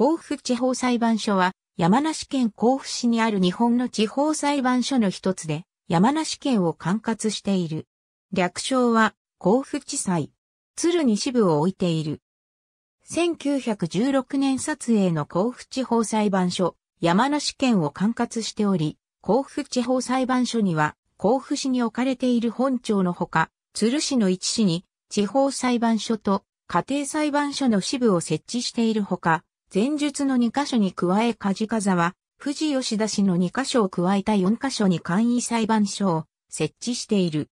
甲府地方裁判所は、山梨県甲府市にある日本の地方裁判所の一つで、山梨県を管轄している。略称は、甲府地裁。鶴に支部を置いている。1916年撮影の甲府地方裁判所、山梨県を管轄しており、甲府地方裁判所には、甲府市に置かれている本庁のほか、鶴市の一市に、地方裁判所と家庭裁判所の支部を設置しているほか、前述の2カ所に加え梶風は、富士吉田市の2カ所を加えた4カ所に簡易裁判所を設置している。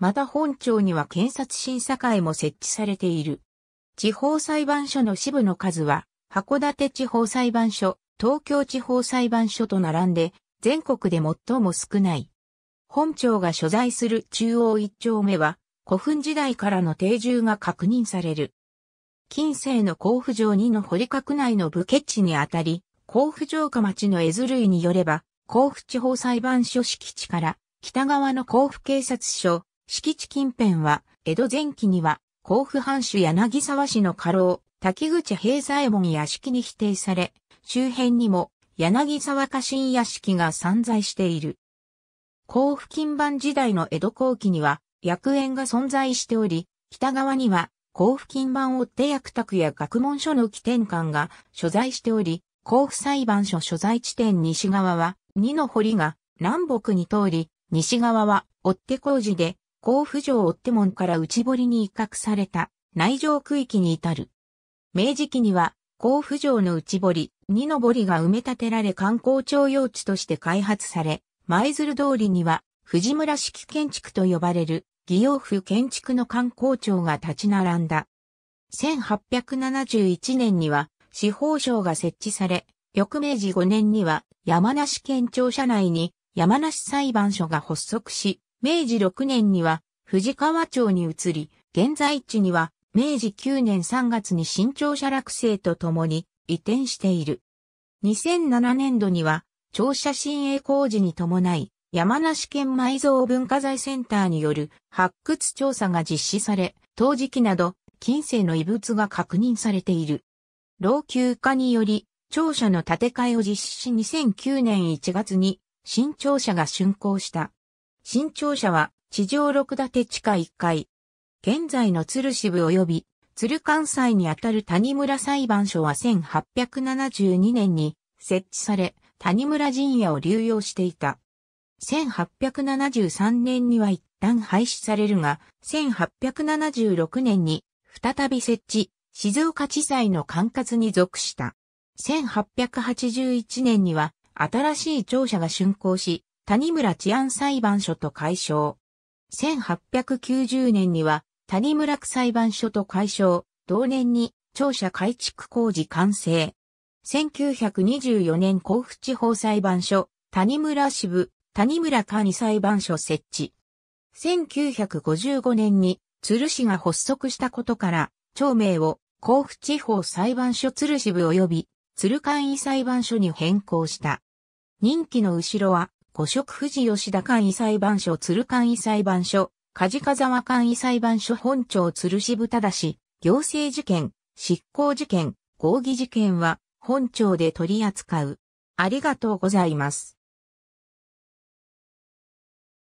また本庁には検察審査会も設置されている。地方裁判所の支部の数は、函館地方裁判所、東京地方裁判所と並んで、全国で最も少ない。本庁が所在する中央一丁目は、古墳時代からの定住が確認される。近世の甲府城2の堀角内の武家地にあたり、甲府城下町の絵図類によれば、甲府地方裁判所敷地から北側の甲府警察署、敷地近辺は、江戸前期には、甲府藩主柳沢氏の家老、滝口平左衛門屋敷に否定され、周辺にも柳沢家臣屋敷が散在している。甲府近番時代の江戸後期には、薬園が存在しており、北側には交付金版追って役宅や学問所の起点館が所在しており、甲府裁判所所在地点西側は、二の堀が南北に通り、西側は追手工事で、甲府城追手門から内堀に一角された内城区域に至る。明治期には、甲府城の内堀、二の堀が埋め立てられ観光庁用地として開発され、舞鶴通りには、藤村式建築と呼ばれる義陽府建築の観光庁が立ち並んだ。1871年には司法省が設置され、翌明治5年には山梨県庁舎内に山梨裁判所が発足し、明治6年には藤川町に移り、現在地には明治9年3月に新庁舎落成とともに移転している。2007年度には庁舎新鋭工事に伴い山梨県埋蔵文化財センターによる発掘調査が実施され、陶磁器など近世の遺物が確認されている。老朽化により、庁舎の建て替えを実施し2009年1月に新庁舎が竣工した。新庁舎は地上6建て地下1階。現在の鶴支部及び鶴関西にあたる谷村裁判所は1872年に設置され、谷村陣屋を流用していた。1873年には一旦廃止されるが、1876年に再び設置、静岡地裁の管轄に属した。1881年には新しい庁舎が竣工し、谷村治安裁判所と解消。1890年には谷村区裁判所と解消、同年に庁舎改築工事完成。1924年甲府地方裁判所、谷村支部、谷村管裁判所設置。1955年に鶴市が発足したことから、町名を甲府地方裁判所鶴支部及び鶴管理裁判所に変更した。任期の後ろは、五色富士吉田管理裁判所鶴管理裁判所、梶風沢管理裁判所本庁鶴支部ただし、行政事件、執行事件、合議事件は本庁で取り扱う。ありがとうございます。